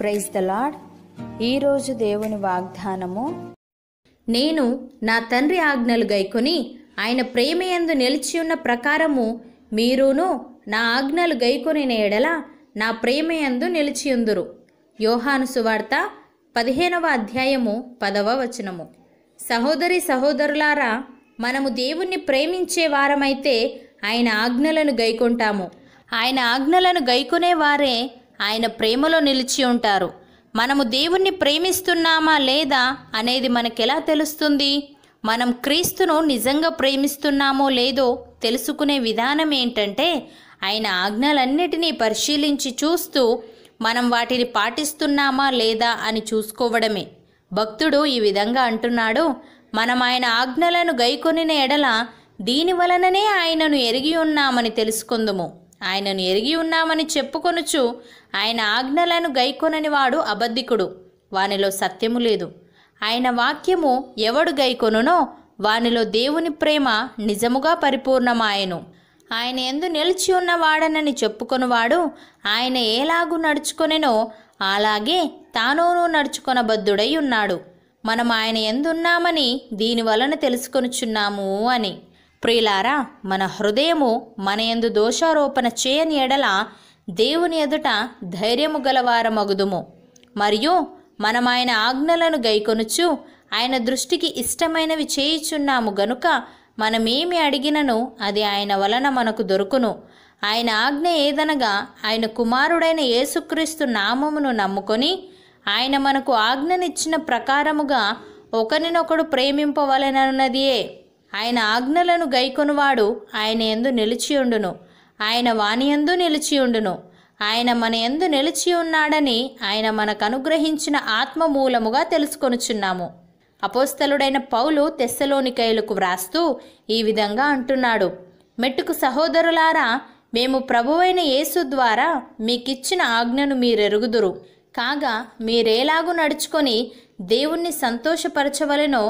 praise the lord ఈరోజు దేవుని వాగ్దానము నేను నా తండ్రి ఆజ్ఞలు గైకొని ఆయన ప్రేమయందు ఉన్న ప్రకారము మీరును నా ఆజ్ఞలు గైకొని నేడల నా ప్రేమయందు నిలిచియుందురు యోహాను సువార్త పదిహేనవ అధ్యాయము పదవ వచనము సహోదరి సహోదరులారా మనము దేవుణ్ణి ప్రేమించే వారమైతే ఆయన ఆజ్ఞలను గైకొంటాము ఆయన ఆజ్ఞలను గైకొనే వారే ఆయన ప్రేమలో నిలిచి ఉంటారు మనము దేవుణ్ణి ప్రేమిస్తున్నామా లేదా అనేది మనకెలా తెలుస్తుంది మనం క్రీస్తును నిజంగా ప్రేమిస్తున్నామో లేదో తెలుసుకునే విధానం ఏంటంటే ఆయన ఆజ్ఞలన్నిటినీ పరిశీలించి చూస్తూ మనం వాటిని పాటిస్తున్నామా లేదా అని చూసుకోవడమే భక్తుడు ఈ విధంగా అంటున్నాడు మనం ఆయన ఆజ్ఞలను గైకొనిన ఎడల దీని వలననే ఆయనను ఎరిగి ఉన్నామని తెలుసుకుందుము ఆయనను ఎరిగి ఉన్నామని చెప్పుకొనుచు ఆయన ఆజ్ఞలను గైకొనని వాడు అబద్ధికుడు వానిలో సత్యము లేదు ఆయన వాక్యము ఎవడు గైకొనునో వానిలో దేవుని ప్రేమ నిజముగా పరిపూర్ణమాయను ఆయన ఎందు నిలిచి ఉన్నవాడనని చెప్పుకొనివాడు ఆయన ఏలాగూ నడుచుకొనెనో అలాగే తానోను నడుచుకొనబద్ధుడై ఉన్నాడు మనం ఆయన ఎందున్నామని దీని వలన తెలుసుకొనుచున్నాము అని ప్రియులారా మన హృదయము మన ఎందు దోషారోపణ చేయని ఎడల దేవుని ఎదుట ధైర్యము గలవారమగుదుము మరియు మనం ఆయన ఆజ్ఞలను గైకొనుచు ఆయన దృష్టికి ఇష్టమైనవి చేయుచున్నాము గనుక మనమేమి అడిగినను అది ఆయన వలన మనకు దొరుకును ఆయన ఆజ్ఞ ఏదనగా ఆయన కుమారుడైన యేసుక్రీస్తు నామమును నమ్ముకొని ఆయన మనకు ఆజ్ఞనిచ్చిన ప్రకారముగా ఒకరినొకడు ప్రేమింపవలనన్నదియే ఆయన ఆజ్ఞలను గైకొనువాడు ఆయన ఎందు నిలిచియుండును ఆయన వాణియందు నిలిచియుండును ఆయన మన ఎందు నిలిచి ఉన్నాడని ఆయన మనకు అనుగ్రహించిన ఆత్మ మూలముగా తెలుసుకొనుచున్నాము అపోస్తలుడైన పౌలు తెస్సలోనికైలకు వ్రాస్తూ ఈ విధంగా అంటున్నాడు మెట్టుకు సహోదరులారా మేము ప్రభువైన యేసు ద్వారా మీకిచ్చిన ఆజ్ఞను మీరెరుగుదురు కాగా మీరేలాగు నడుచుకొని దేవుణ్ణి సంతోషపరచవలెనో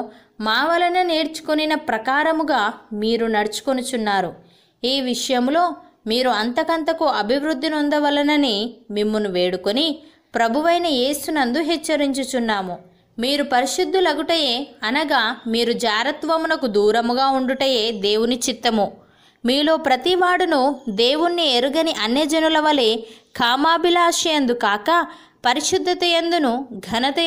మా వలన నేర్చుకునిన ప్రకారముగా మీరు నడుచుకొనుచున్నారు ఈ విషయంలో మీరు అంతకంతకు అభివృద్ధి నొందవలనని మిమ్మును వేడుకొని ప్రభువైన యేసునందు హెచ్చరించుచున్నాము మీరు పరిశుద్ధులగుటయే అనగా మీరు జారత్వమునకు దూరముగా ఉండుటయే దేవుని చిత్తము మీలో ప్రతివాడును దేవుణ్ణి ఎరుగని అన్యజనుల వలె కామాభిలాషయందు కాక పరిశుద్ధత ఎందును ఘనత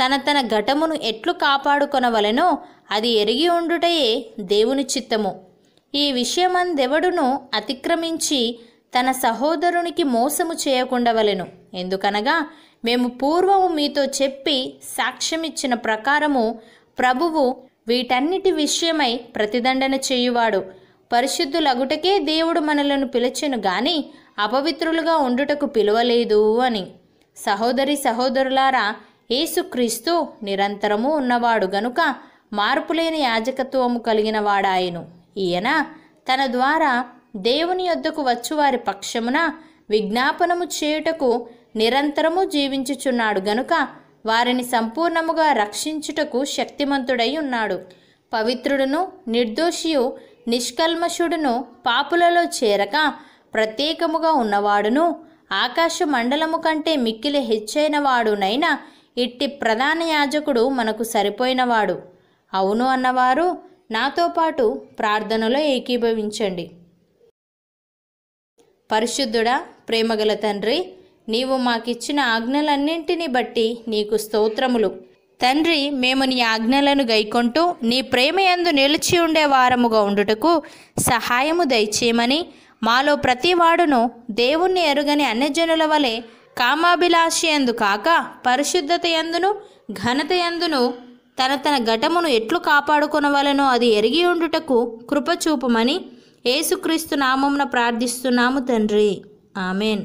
తన తన ఘటమును ఎట్లు కాపాడుకొనవలెనో అది ఎరిగి ఉండుటయే దేవుని చిత్తము ఈ విషయమందెవడును అతిక్రమించి తన సహోదరునికి మోసము చేయకుండవలెను ఎందుకనగా మేము పూర్వము మీతో చెప్పి సాక్ష్యమిచ్చిన ప్రకారము ప్రభువు వీటన్నిటి విషయమై ప్రతిదండన చేయువాడు పరిశుద్ధులగుటకే దేవుడు మనలను పిలిచెను గాని అపవిత్రులుగా ఉండుటకు పిలువలేదు అని సహోదరి సహోదరులారా యేసుక్రీస్తు నిరంతరము ఉన్నవాడు గనుక మార్పులేని యాజకత్వము కలిగిన వాడాయను ఈయన తన ద్వారా దేవుని యొద్దకు వచ్చువారి పక్షమున విజ్ఞాపనము చేయుటకు నిరంతరము జీవించుచున్నాడు గనుక వారిని సంపూర్ణముగా రక్షించుటకు శక్తిమంతుడై ఉన్నాడు పవిత్రుడును నిర్దోషియు నిష్కల్మషుడును పాపులలో చేరక ప్రత్యేకముగా ఉన్నవాడును ఆకాశ మండలము కంటే మిక్కిలి హెచ్చైన వాడునైనా ఇట్టి ప్రధాన యాజకుడు మనకు సరిపోయినవాడు అవును అన్నవారు నాతో పాటు ప్రార్థనలో ఏకీభవించండి పరిశుద్ధుడా ప్రేమగల తండ్రి నీవు మాకిచ్చిన ఆజ్ఞలన్నింటినీ బట్టి నీకు స్తోత్రములు తండ్రి మేము నీ ఆజ్ఞలను గైకొంటూ నీ ప్రేమ ఎందు నిలిచి ఉండే వారముగా ఉండుటకు సహాయము దయచేయమని మాలో ప్రతివాడును దేవుణ్ణి ఎరుగని అన్యజనుల వలె కామాభిలాషి ఎందు కాక పరిశుద్ధత ఎందును ఘనత ఎందును తన తన ఘటమును ఎట్లు కాపాడుకునవలనో అది ఎరిగి ఉండుటకు కృపచూపమని ఏసుక్రీస్తు నామమున ప్రార్థిస్తున్నాము తండ్రి ఆమెన్